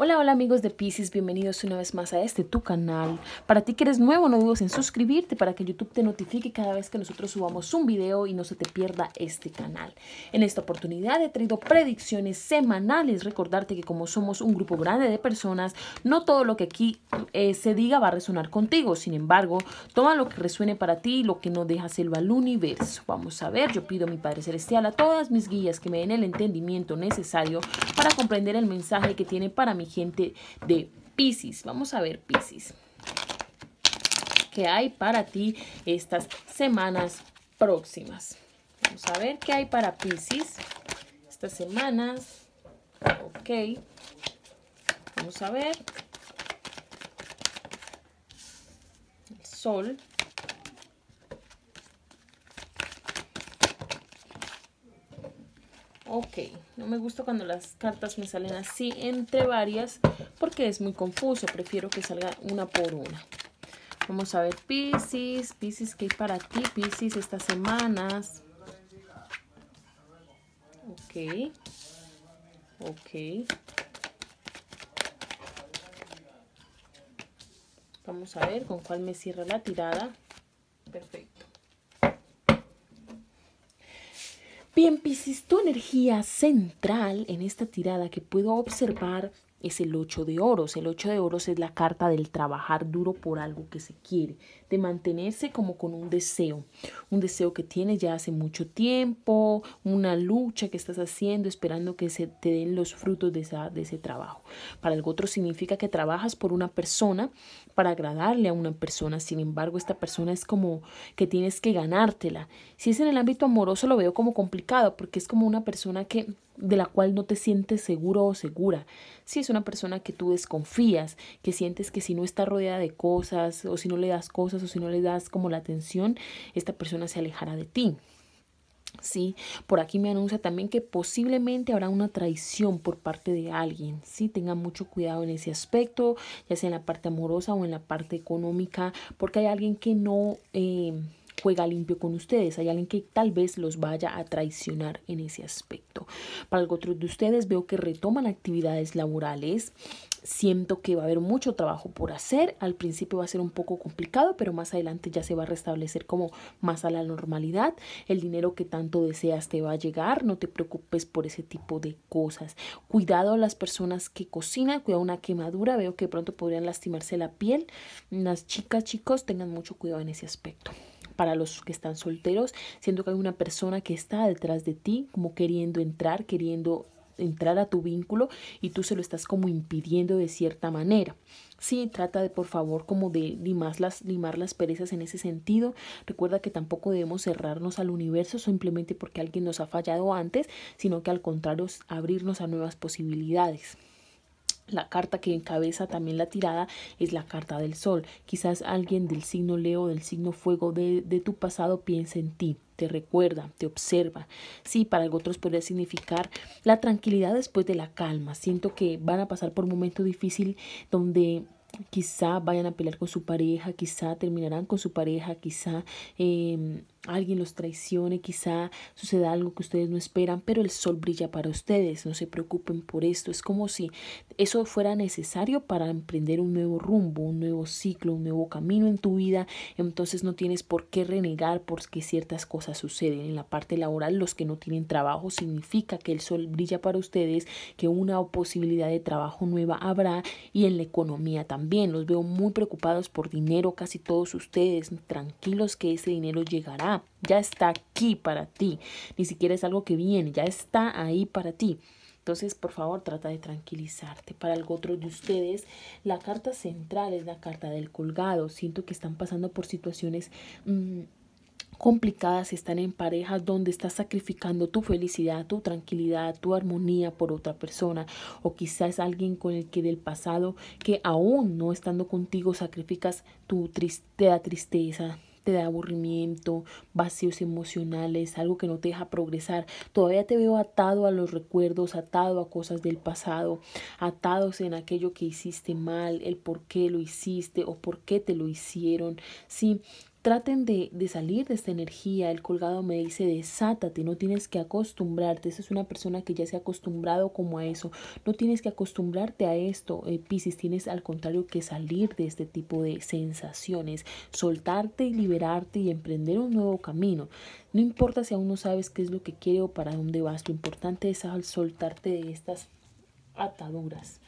Hola, hola amigos de Pisces, bienvenidos una vez más a este tu canal. Para ti que eres nuevo, no dudes en suscribirte para que YouTube te notifique cada vez que nosotros subamos un video y no se te pierda este canal. En esta oportunidad he traído predicciones semanales. Recordarte que como somos un grupo grande de personas, no todo lo que aquí eh, se diga va a resonar contigo. Sin embargo, todo lo que resuene para ti y lo que no silbo al universo. Vamos a ver, yo pido a mi Padre Celestial a todas mis guías que me den el entendimiento necesario para comprender el mensaje que tiene para mí gente de Pisces. Vamos a ver Pisces. ¿Qué hay para ti estas semanas próximas? Vamos a ver qué hay para Pisces estas semanas. Ok. Vamos a ver. El sol. Ok, no me gusta cuando las cartas me salen así entre varias porque es muy confuso. Prefiero que salga una por una. Vamos a ver Pisces, Pisces, ¿qué hay para ti Pisces estas semanas? Ok, ok. Vamos a ver con cuál me cierra la tirada. Perfecto. Bien, Piscis, tu energía central en esta tirada que puedo observar es el ocho de oros. El ocho de oros es la carta del trabajar duro por algo que se quiere, de mantenerse como con un deseo, un deseo que tienes ya hace mucho tiempo, una lucha que estás haciendo esperando que se te den los frutos de, de ese trabajo. Para el otro significa que trabajas por una persona para agradarle a una persona, sin embargo esta persona es como que tienes que ganártela. Si es en el ámbito amoroso lo veo como complicado porque es como una persona que de la cual no te sientes seguro o segura. Si es una persona que tú desconfías, que sientes que si no está rodeada de cosas o si no le das cosas o si no le das como la atención, esta persona se alejará de ti. Sí, por aquí me anuncia también que posiblemente habrá una traición por parte de alguien. Sí, Tenga mucho cuidado en ese aspecto, ya sea en la parte amorosa o en la parte económica, porque hay alguien que no eh, juega limpio con ustedes. Hay alguien que tal vez los vaya a traicionar en ese aspecto. Para otros de ustedes veo que retoman actividades laborales. Siento que va a haber mucho trabajo por hacer. Al principio va a ser un poco complicado, pero más adelante ya se va a restablecer como más a la normalidad. El dinero que tanto deseas te va a llegar. No te preocupes por ese tipo de cosas. Cuidado a las personas que cocinan. Cuidado una quemadura. Veo que pronto podrían lastimarse la piel. Las chicas, chicos, tengan mucho cuidado en ese aspecto para los que están solteros, siendo que hay una persona que está detrás de ti, como queriendo entrar, queriendo entrar a tu vínculo y tú se lo estás como impidiendo de cierta manera. Sí, trata de por favor como de limar las, limar las perezas en ese sentido. Recuerda que tampoco debemos cerrarnos al universo simplemente porque alguien nos ha fallado antes, sino que al contrario abrirnos a nuevas posibilidades. La carta que encabeza también la tirada es la carta del sol. Quizás alguien del signo Leo, del signo Fuego de, tu pasado piensa en ti, te recuerda, te observa. Sí, para otros podría significar la tranquilidad después de la calma. Siento que van a pasar por un momento difícil donde quizá vayan a pelear con su pareja, quizá terminarán con su pareja, quizá... Em, alguien los traicione, quizá suceda algo que ustedes no esperan, pero el sol brilla para ustedes, no se preocupen por esto, es como si eso fuera necesario para emprender un nuevo rumbo, un nuevo ciclo, un nuevo camino en tu vida, entonces no tienes por qué renegar porque ciertas cosas suceden. En la parte laboral, los que no tienen trabajo significa que el sol brilla para ustedes, que una posibilidad de trabajo nueva habrá y en la economía también. Los veo muy preocupados por dinero, casi todos ustedes, tranquilos que ese dinero llegará ya está aquí para ti. Ni siquiera es algo que viene, ya está ahí para ti. Entonces, por favor, trata de tranquilizarte. Para algo otro de ustedes, la carta central es la carta del colgado. Siento que están pasando por situaciones... Mm, complicadas están en parejas donde estás sacrificando tu felicidad, tu tranquilidad, tu armonía por otra persona o quizás alguien con el que del pasado que aún no estando contigo sacrificas tu tristeza, de aburrimiento, vacíos emocionales, algo que no te deja progresar. Todavía te veo atado a los recuerdos, atado a cosas del pasado, atados en aquello que hiciste mal, el por qué lo hiciste o por qué te lo hicieron. Sí, Traten de, salir de esta energía. El colgado me dice, desátate, no tienes que acostumbrarte. Esa es una persona que ya se ha acostumbrado como a eso. No tienes que acostumbrarte a esto, eh, Pisces. Tienes al contrario que salir de este tipo de sensaciones, soltarte y liberarte y emprender un nuevo camino. No importa si aún no sabes qué es lo que quiere o para dónde vas. Lo importante es soltarte de estas ataduras.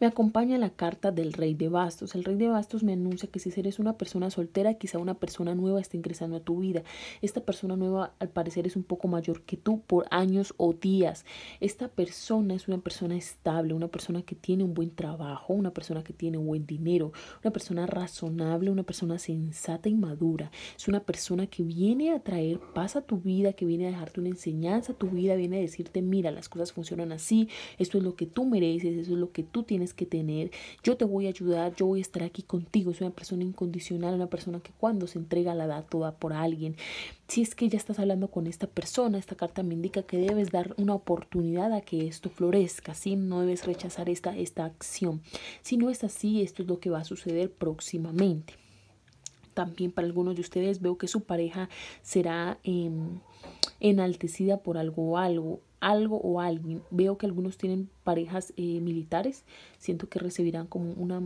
Me acompaña la carta del rey de bastos. El rey de bastos me anuncia que si eres una persona soltera, quizá una persona nueva está ingresando a tu vida. Esta persona nueva al parecer es un poco mayor que tú por años o días. Esta persona es una persona estable, una persona que tiene un buen trabajo, una persona que tiene buen dinero, una persona razonable, una persona sensata y madura. Es una persona que viene a traer paz a tu vida, que viene a dejarte una enseñanza a tu vida, viene a decirte, mira, las cosas funcionan así, esto es lo que tú mereces, eso es lo que tú tienes que tener, yo te voy a ayudar, yo voy a estar aquí contigo, es una persona incondicional, una persona que cuando se entrega la da toda por alguien. Si es que ya estás hablando con esta persona, esta carta me indica que debes dar una oportunidad a que esto florezca, si No debes rechazar esta, esta acción. Si no es así, esto es lo que va a suceder próximamente. También para algunos de ustedes veo que su pareja será em, enaltecida por algo o algo algo o alguien. Veo que algunos tienen parejas eh, militares, siento que recibirán como una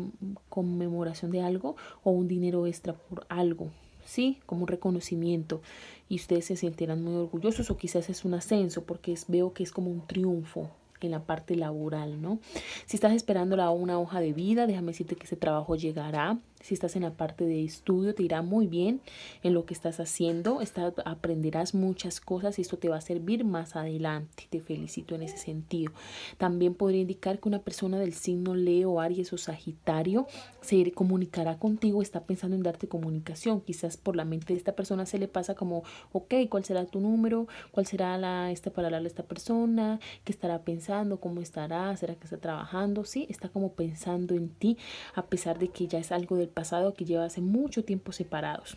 conmemoración de algo o un dinero extra por algo. ¿sí? Como un reconocimiento y ustedes se sentirán muy orgullosos o quizás es un ascenso porque es, veo que es como un triunfo en la parte laboral, ¿no? Si estás esperando una hoja de vida, déjame decirte que ese trabajo llegará. Si estás en la parte de estudio, te irá muy bien en lo que estás haciendo. aprenderás muchas cosas y esto te va a servir más adelante. Te felicito en ese sentido. También podría indicar que una persona del signo Leo, Aries o Sagitario se comunicará contigo, está pensando en darte comunicación. Quizás por la mente de esta persona se le pasa como, ok, ¿cuál será tu número? ¿Cuál será la, esta para a esta persona? ¿Qué estará pensando? ¿Cómo estará? ¿Será que está trabajando? Sí, está como pensando en ti, a pesar de que ya es algo de pasado que lleva hace mucho tiempo separados.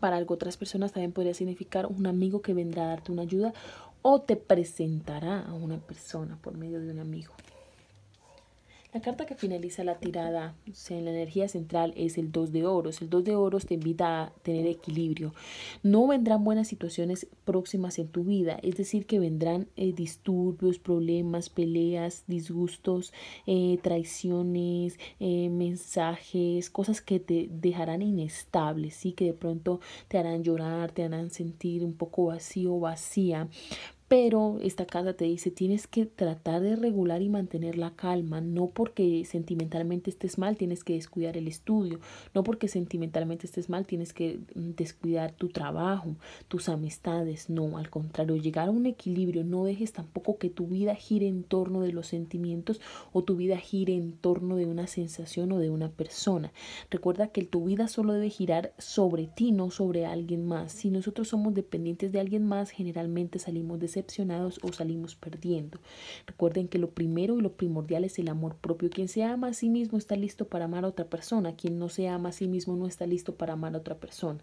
Para otras personas también podría significar un amigo que vendrá a darte una ayuda o te presentará a una persona por medio de un amigo. La carta que finaliza la tirada o sea, en la energía central es el 2 de oros. El 2 de oros te invita a tener equilibrio. No vendrán buenas situaciones próximas en tu vida, es decir, que vendrán eh, disturbios, problemas, peleas, disgustos, eh, traiciones, eh, mensajes, cosas que te dejarán inestable, ¿sí? que de pronto te harán llorar, te harán sentir un poco vacío, vacía, pero esta carta te dice, tienes que tratar de regular y mantener la calma, no porque sentimentalmente estés mal, tienes que descuidar el estudio, no porque sentimentalmente estés mal, tienes que mm, descuidar tu trabajo, tus amistades, no, al contrario, llegar a un equilibrio, no dejes tampoco que tu vida gire en torno de los sentimientos o tu vida gire en torno de una sensación o de una persona. Recuerda que tu vida solo debe girar sobre ti, no sobre alguien más. Si nosotros somos dependientes de alguien más, generalmente salimos de o salimos perdiendo. Recuerden que lo primero y lo primordial es el amor propio. Quien se ama a sí mismo está listo para amar a otra persona. Quien no se ama a sí mismo no está listo para amar a otra persona.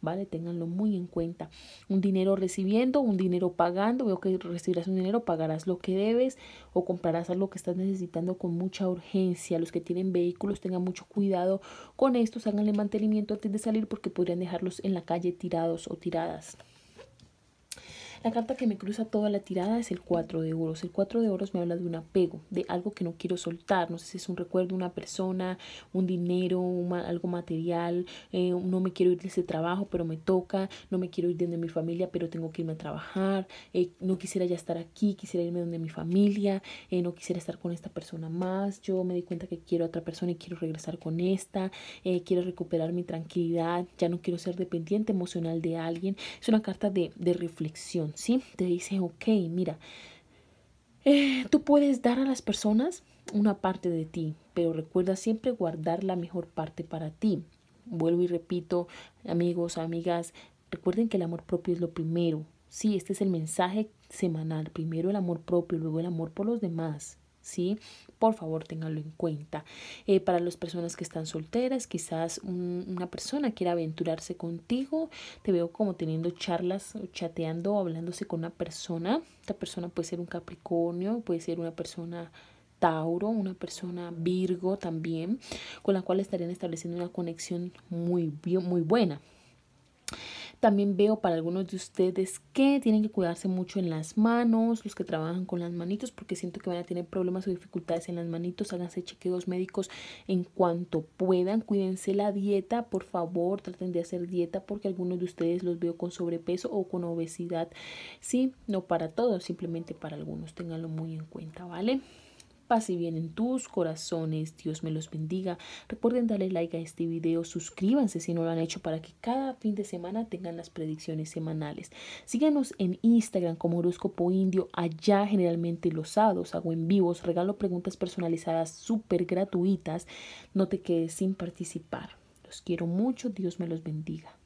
¿vale? Ténganlo muy en cuenta. Un dinero recibiendo, un dinero pagando, veo que recibirás un dinero, pagarás lo que debes o comprarás algo que estás necesitando con mucha urgencia. Los que tienen vehículos tengan mucho cuidado con estos, háganle mantenimiento antes de salir porque podrían dejarlos en la calle tirados o tiradas. La carta que me cruza toda la tirada es el 4 de oros. El 4 de oros me habla de un apego, de algo que no quiero soltar. No sé si es un recuerdo, una persona, un dinero, algo material. Eh, no me quiero ir de ese trabajo, pero me toca. No me quiero ir de mi familia, pero tengo que irme a trabajar. Eh, no quisiera ya estar aquí, quisiera irme donde mi familia. Eh, no quisiera estar con esta persona más. Yo me di cuenta que quiero a otra persona y quiero regresar con esta. quiero recuperar mi tranquilidad. Ya no quiero ser dependiente emocional de alguien. Es una carta de, de reflexión ¿sí? Te dice, ok, mira, eh, tú puedes dar a las personas una parte de ti, pero recuerda siempre guardar la mejor parte para ti. Vuelvo y repito, amigos, amigas, recuerden que el amor propio es lo primero. Sí, este es el mensaje semanal. Primero el amor propio, luego el amor por los demás. ¿sí? Por favor, ténganlo en cuenta. Eh, para las personas que están solteras, quizás una persona quiera aventurarse contigo, te veo como teniendo charlas, chateando, hablándose con una persona. Esta persona puede ser un Capricornio, puede ser una persona Tauro, una persona Virgo también, con la cual estarían estableciendo una conexión muy, muy buena. También veo para algunos de ustedes que tienen que cuidarse mucho en las manos, los que trabajan con las manitos, porque siento que van a tener problemas o dificultades en las manitos. Háganse chequeos médicos en cuanto puedan. Cuídense la dieta, por favor, traten de hacer dieta porque algunos de ustedes los veo con sobrepeso o con obesidad. Sí, no para todos, simplemente para algunos. Ténganlo muy en cuenta, ¿vale? Paz y bien en tus corazones. Dios me los bendiga. Recuerden darle like a este video. Suscríbanse si no lo han hecho para que cada fin de semana tengan las predicciones semanales. Síganos en Instagram como Horóscopo Indio. Allá generalmente los sábados hago en vivos. Regalo preguntas personalizadas súper gratuitas. No te quedes sin participar. Los quiero mucho. Dios me los bendiga.